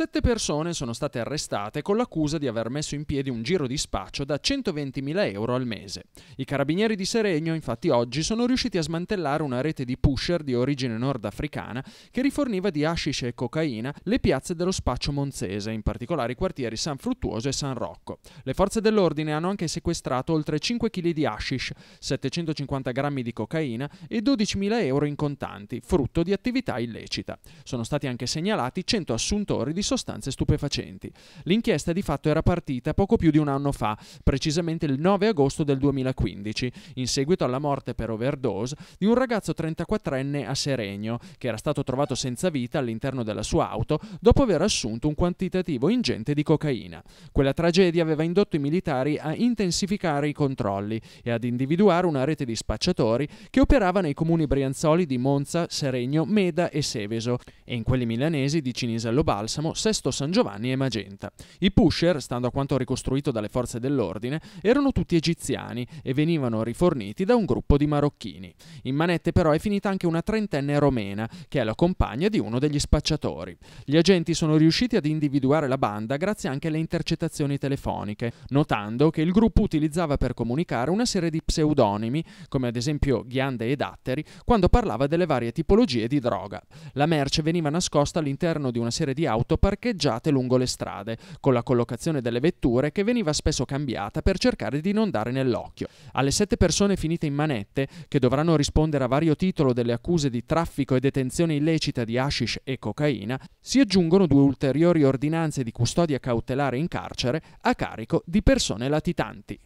Sette persone sono state arrestate con l'accusa di aver messo in piedi un giro di spaccio da 120.000 euro al mese. I carabinieri di Seregno infatti oggi sono riusciti a smantellare una rete di pusher di origine nordafricana che riforniva di hashish e cocaina le piazze dello spaccio monzese, in particolare i quartieri San Fruttuoso e San Rocco. Le forze dell'ordine hanno anche sequestrato oltre 5 kg di hashish, 750 grammi di cocaina e 12.000 euro in contanti, frutto di attività illecita. Sono stati anche segnalati 100 assuntori di sostanze stupefacenti. L'inchiesta di fatto era partita poco più di un anno fa, precisamente il 9 agosto del 2015, in seguito alla morte per overdose di un ragazzo 34enne a Seregno, che era stato trovato senza vita all'interno della sua auto dopo aver assunto un quantitativo ingente di cocaina. Quella tragedia aveva indotto i militari a intensificare i controlli e ad individuare una rete di spacciatori che operava nei comuni brianzoli di Monza, Seregno, Meda e Seveso e in quelli milanesi di Cinisello Balsamo, Sesto San Giovanni e Magenta. I pusher, stando a quanto ricostruito dalle forze dell'ordine, erano tutti egiziani e venivano riforniti da un gruppo di marocchini. In manette però è finita anche una trentenne romena, che è la compagna di uno degli spacciatori. Gli agenti sono riusciti ad individuare la banda grazie anche alle intercettazioni telefoniche, notando che il gruppo utilizzava per comunicare una serie di pseudonimi, come ad esempio ghiande e datteri, quando parlava delle varie tipologie di droga. La merce veniva nascosta all'interno di una serie di auto parcheggiate lungo le strade, con la collocazione delle vetture che veniva spesso cambiata per cercare di non dare nell'occhio. Alle sette persone finite in manette, che dovranno rispondere a vario titolo delle accuse di traffico e detenzione illecita di hashish e cocaina, si aggiungono due ulteriori ordinanze di custodia cautelare in carcere a carico di persone latitanti.